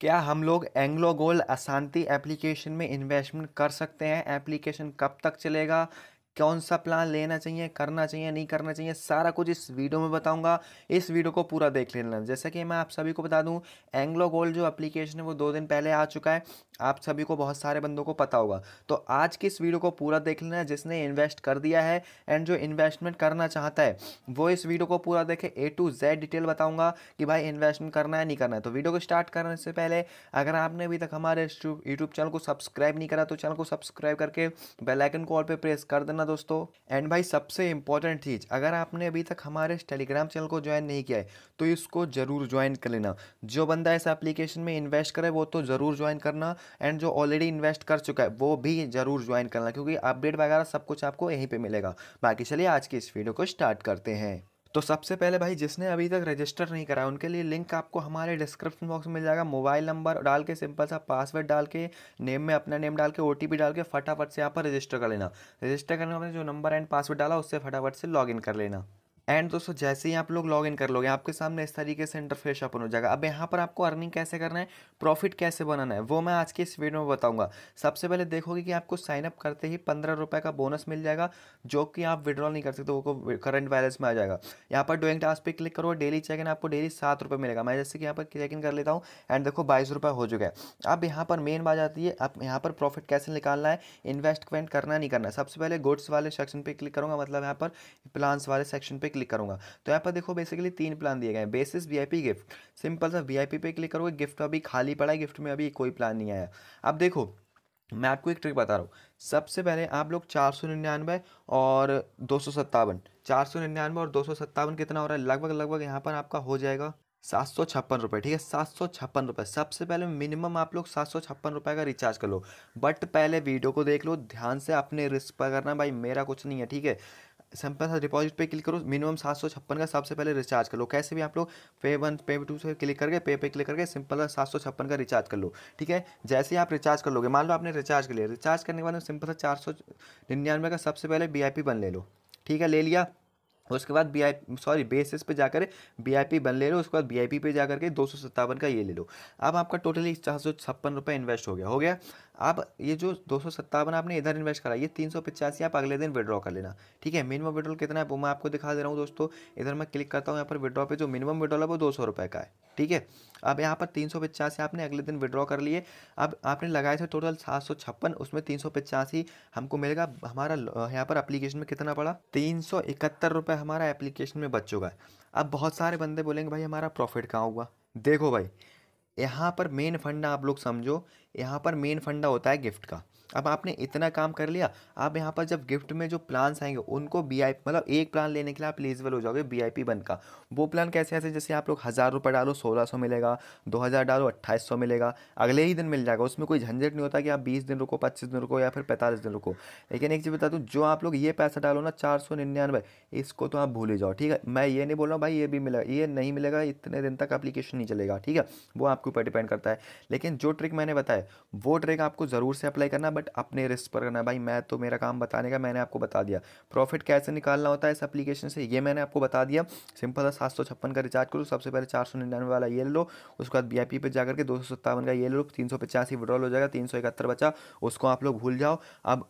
क्या हम लोग एंग्लो गोल्ड अशांति एप्लीकेशन में इन्वेस्टमेंट कर सकते हैं एप्लीकेशन कब तक चलेगा कौन सा प्लान लेना चाहिए करना चाहिए नहीं करना चाहिए सारा कुछ इस वीडियो में बताऊंगा इस वीडियो को पूरा देख लेना जैसा कि मैं आप सभी को बता दूं एंग्लो गोल्ड जो एप्लीकेशन है वो दो दिन पहले आ चुका है आप सभी को बहुत सारे बंदों को पता होगा तो आज की इस वीडियो को पूरा देख लेना जिसने इन्वेस्ट कर दिया है एंड जो इन्वेस्टमेंट करना चाहता है वो इस वीडियो को पूरा देखे ए टू जेड डिटेल बताऊँगा कि भाई इन्वेस्टमेंट करना है नहीं करना है तो वीडियो को स्टार्ट करने से पहले अगर आपने अभी तक हमारे यूट्यूब चैनल को सब्सक्राइब नहीं करा तो चैनल को सब्सक्राइब करके बेलाइकन कॉल पर प्रेस कर देना करना दोस्तों एंड भाई सबसे इंपॉर्टेंट चीज़ अगर आपने अभी तक हमारे टेलीग्राम चैनल को ज्वाइन नहीं किया है तो इसको ज़रूर ज्वाइन कर लेना जो बंदा इस एप्लीकेशन में इन्वेस्ट करे वो तो ज़रूर ज्वाइन करना एंड जो ऑलरेडी इन्वेस्ट कर चुका है वो भी ज़रूर ज्वाइन करना क्योंकि अपडेट वगैरह सब कुछ आपको यहीं पर मिलेगा बाकी चलिए आज की इस वीडियो को स्टार्ट करते हैं तो सबसे पहले भाई जिसने अभी तक रजिस्टर नहीं करा उनके लिए लिंक आपको हमारे डिस्क्रिप्शन बॉक्स में मिल जाएगा मोबाइल नंबर डाल के सिंपल सा पासवर्ड डाल के नेम में अपना नेम डाल के ओ डाल के फटाफट से यहाँ पर रजिस्टर कर लेना रजिस्टर करने का जो नंबर एंड पासवर्ड डाला उससे फटाफट से लॉग कर लेना एंड दोस्तों जैसे ही आप लोग लॉग इन कर लोगे आपके सामने इस तरीके से इंटरफेस ओपन हो जाएगा अब यहाँ पर आपको अर्निंग कैसे करना है प्रॉफिट कैसे बनाना है वो मैं आज के इस वीडियो में बताऊंगा सबसे पहले देखोगे कि आपको साइनअप करते ही पंद्रह रुपये का बोनस मिल जाएगा जो कि आप विड्रॉल नहीं कर सकते वो करंट बैलेंस में आ जाएगा यहाँ पर डोइंग टास्क पर क्लिक करो डेली चेक इन आपको डेली सात रुपये मिलेगा मैं जैसे कि यहाँ पर चेक इन कर लेता हूँ एंड देखो बाईस रुपये हो चुका है अब यहाँ पर मेन बात आती है अब यहाँ पर प्रॉफिट कैसे निकालना है इन्वेस्टमेंट करना नहीं करना सबसे पहले गुड्स वाले सेक्शन पर क्लिक करूँगा मतलब यहाँ पर प्लान्स वाले सेक्शन पर क्लिक करूंगा तो यहाँ पर देखो बेसिकली तीन प्लान दिए गए बेसिस वी गिफ्ट सिंपल सा वी पे क्लिक करोगे गिफ्ट तो अभी खाली पड़ा है गिफ्ट में अभी कोई प्लान नहीं आया अब देखो मैं आपको एक ट्रिक बता रहा हूँ सबसे पहले आप लोग चार सौ निन्यानवे और दो सौ सत्तावन चार सौ निन्यानवे और दो सौ सत्तावन कितना हो रहा है लगभग लगभग यहाँ पर आपका हो जाएगा सात सौ छप्पन रुपये ठीक है सात सौ छप्पन रुपये सबसे पहले मिनिमम आप लोग सात सौ छप्पन रुपये का रिचार्ज कर लो बट पहले वीडियो को देख लो ध्यान से अपने रिस्क पर करना भाई मेरा कुछ नहीं है ठीक है सिंपल सा डिपॉजिट पे क्लिक करो मिनिमम सात सौ छप्पन का सबसे पहले रिचार्ज कर लो कैसे भी आप लोग पे वन पे टू से क्लिक करके पे पे क्लिक करके सिंपल सात सौ छप्पन का रिचार्ज कर लो ठीक है जैसे ही आप रिचार्ज कर लोगे मान लो आपने रिचार्ज कर लिया रिचार्ज करने के बाद सिंपल सा चार सौ निन्यानवे का सबसे पहले वी आई पी बन ले लो ठीक है ले लिया उसके बाद बी आई सॉरी बेसिस पे जाकर बी आई पी बन ले लो उसके बाद बी आई पी पे जाकर के दो सौ सत्तावन का ये ले लो अब आपका टोटली चार सौ छप्पन रुपये इन्वेस्ट हो गया हो गया आप ये जो दो सौ सत्तावन आपने इधर इन्वेस्ट करा ये तीन सौ पचासी आप अगले दिन विड्रॉ कर लेना ठीक है मिनिमम विड्रॉल कितना है वो मैं आपको दिखा दे रहा हूँ दोस्तों इधर मैं क्लिक करता हूँ यहाँ पर विड्रॉ पे जो मिनिमम विड्रॉल है वो दो सौ रुपये का है ठीक है अब यहाँ पर तीन सौ पचासी आपने अगले दिन विड्रॉ कर लिए अब आपने लगाए थे टोटल सात सौ छप्पन उसमें तीन सौ पचासी हमको मिलेगा हमारा यहाँ पर अप्लीकेशन में कितना पड़ा तीन सौ इकहत्तर रुपये है हमारा एप्लीकेशन में चुका है अब बहुत सारे बंदे बोलेंगे भाई हमारा प्रॉफिट कहाँ हुआ देखो भाई यहाँ पर मेन फंडा आप लोग समझो यहाँ पर मेन फंडा होता है गिफ्ट का अब आपने इतना काम कर लिया आप यहाँ पर जब गिफ्ट में जो प्लान्स आएंगे उनको बी आई मतलब एक प्लान लेने के लिए आप एलिजिबल हो जाओगे बी आई पी बन का वो प्लान कैसे ऐसे जैसे आप लोग हज़ार रुपये डालो सोलह सौ मिलेगा दो हज़ार डालो अट्ठाईस सौ मिलेगा अगले ही दिन मिल जाएगा उसमें कोई झंझट नहीं होता कि आप बीस दिन रुको पच्चीस दिन रुको या फिर पैंतालीस दिन रुको लेकिन एक चीज़ बता दूँ जो आप लोग ये पैसा डालो ना चार सौ निन्यानवे इसको तो आप भूल ही जाओ ठीक है मैं ये नहीं बोल रहा हूँ भाई ये भी मिलेगा ये नहीं मिलेगा इतने दिन तक अप्लीकेशन नहीं चलेगा ठीक है वो आपके ऊपर डिपेंड करता है लेकिन जो ट्रिक मैंने बताया वो ट्रिक आपको ज़रूर से अप्लाई करना बट अपने रिस्क पर करना है भाई मैं तो मेरा काम बताने का मैंने आपको बता दिया प्रॉफिट कैसे निकालना होता है इस एप्लीकेशन से ये मैंने आपको बता दिया सिंपल था सात सौ छप्पन का रिचार्ज करो सबसे पहले चार सौ निन्यानवे वाला ये लो उसके बाद वी पे जाकर के दो सौ सत्तावन का ये लो तीन सौ पचासी विड्रॉल हो जाएगा तीन सौ इकहत्तर बचा उसको आप लोग भूल जाओ अब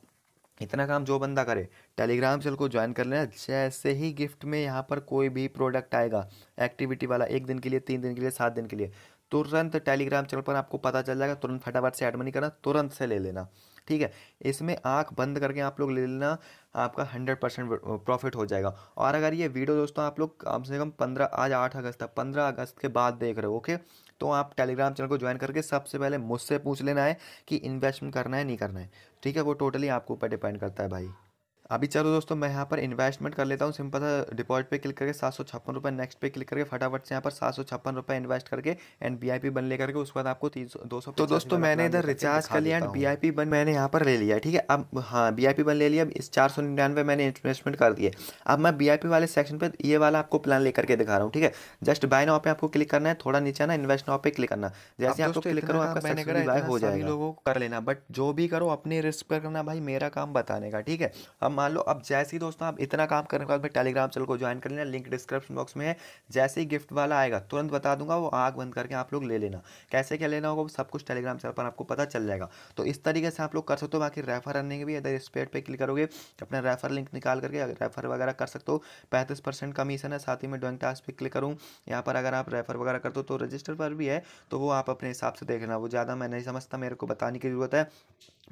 इतना काम जो बंदा करे टेलीग्राम चैनल को ज्वाइन कर लेना जैसे ही गिफ्ट में यहाँ पर कोई भी प्रोडक्ट आएगा एक्टिविटी वाला एक दिन के लिए तीन दिन के लिए सात दिन के लिए तुरंत टेलीग्राम चैनल पर आपको पता चल जाएगा तुरंत फटाफट से एड मनी करना तुरंत से ले लेना ठीक है इसमें आंख बंद करके आप लोग ले लेना आपका हंड्रेड परसेंट प्रॉफिट हो जाएगा और अगर ये वीडियो दोस्तों आप लोग कम से कम पंद्रह आज आठ अगस्त है पंद्रह अगस्त के बाद देख रहे हो ओके तो आप टेलीग्राम चैनल को ज्वाइन करके सबसे पहले मुझसे पूछ लेना है कि इन्वेस्टमेंट करना है नहीं करना है ठीक है वो टोटली आपके ऊपर डिपेंड करता है भाई अभी चलो दोस्तों मैं यहाँ पर इन्वेस्टमेंट कर लेता हूँ सिंपल सा डिपॉजिट पे क्लिक करके सात सौ छप्पन रुपये नेक्स्ट पे क्लिक करके फटाफट से यहाँ पर सात सौ छप्पन रुपये इन्वेस्ट करके एंड बी आई पी बन ले करके उसके बाद आपको तीन दो सौ तो दोस्तों मैंने इधर रिचार्ज कर लिया एंड बी आई पी बन मैंने यहाँ पर ले लिया ठीक है अब हाँ बी आई पी बन ले लिया इस चार सौ निन्यानवे मैंने इन्वेस्टमेंट कर दिए अब मैं बी आई पी वाले सेक्शन पर ये वाला आपको प्लान लेकर के दिखा रहा हूँ ठीक है जस्ट बाय नाव पे आपको क्लिक करना है थोड़ा नीचे ना इन्वेस्ट नाव पे क्लिक करना जैसे आपको क्लिक करो आपका बाय हो जाएगा लोगों को कर लेना बट जो भी करो अपने रिस्क पर करना भाई मेरा काम बताने का ठीक है अब मान लो अब जैसे ही दोस्तों आप इतना काम करने के बाद टेलीग्राम चैनल को ज्वाइन कर लेना लिंक डिस्क्रिप्शन बॉक्स में है जैसे ही गिफ्ट वाला आएगा तुरंत बता दूंगा वो आग बंद करके आप लोग ले लेना कैसे क्या लेना होगा वो सब कुछ टेलीग्राम चैनल पर आपको पता चल जाएगा तो इस तरीके से आप लोग कर सकते हो बाकी रेफर अर्निंग भी इस पेड पर क्लिक करोगे अपना रेफर लिंक निकाल करके रेफर वगैरह कर सकते हो पैंतीस परसेंट कमीशन है साथ ही में ड्रॉइंग टास्क पर क्लिक करूँ यहाँ पर अगर आप रेफर वगैरह कर दो तो रजिस्टर पर भी है तो वो आप अपने हिसाब से देखना वो ज़्यादा मैं नहीं समझता मेरे को बताने की जरूरत है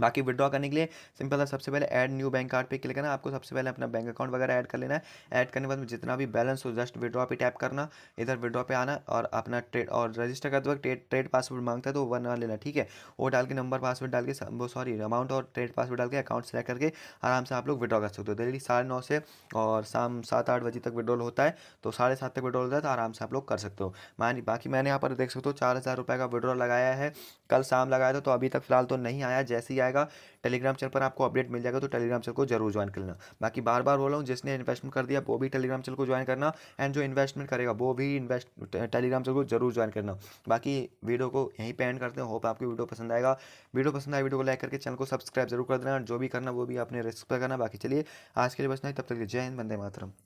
बाकी विड्रॉ करने के लिए सिंपल है सबसे पहले ऐड न्यू बैंक कार्ड पर क्लिक लेकर ना आपको सबसे पहले अपना बैंक अकाउंट वगैरह ऐड कर लेना है ऐड करने के बाद में जितना भी बैलेंस हो जस्ट विड्रॉ पे टैप करना इधर विड्रॉ पे आना और अपना ट्रेड और रजिस्टर करते वक्त ट्रेड ट्रेड पासवर्ड मांगता है तो वन लेना ठीक है वो डाल के नंबर पासवर्ड डाल के वो सॉरी अमाउंट और ट्रेड पासवर्ड डाल के अकाउंट सेलेक्ट करके आराम से आप लोग विड्रॉ कर सकते हो डेली साढ़े नौ से और शाम सात आठ बजे तक विड्रॉल होता है तो साढ़े सात तक विड्रॉल होता है तो आराम से आप लोग कर सकते हो मानी बाकी मैंने यहाँ पर देख सकते हो चार हज़ार रुपये का विड्रॉल लगाया है कल शाम लगाया था तो अभी तक फिलहाल तो नहीं आया जैसे ही आएगा टेलीग्राम चैनल पर आपको अपडेट मिल जाएगा तो टेलीग्राम चैनल को जरूर ज्वाइन ज्वाइन कर लेना बाकी बार बार बोल रहा हूँ जिसने इन्वेस्टमेंट कर दिया वो भी टेलीग्राम चैनल को ज्वाइन करना एंड जो इन्वेस्टमेंट करेगा वो भी इन्वेस्ट टेलीग्राम चैनल को जरूर ज्वाइन करना बाकी वीडियो को यहीं पे एंड करते हैं होप आपकी वीडियो पसंद आएगा वीडियो पसंद आए वीडियो को लाइक करके चैनल को सब्सक्राइब जरूर कर देना जो भी करना वो भी अपने रिस्क पर करना बाकी चलिए आज के लिए बस नहीं तब तक जय हिंद बंदे मातरम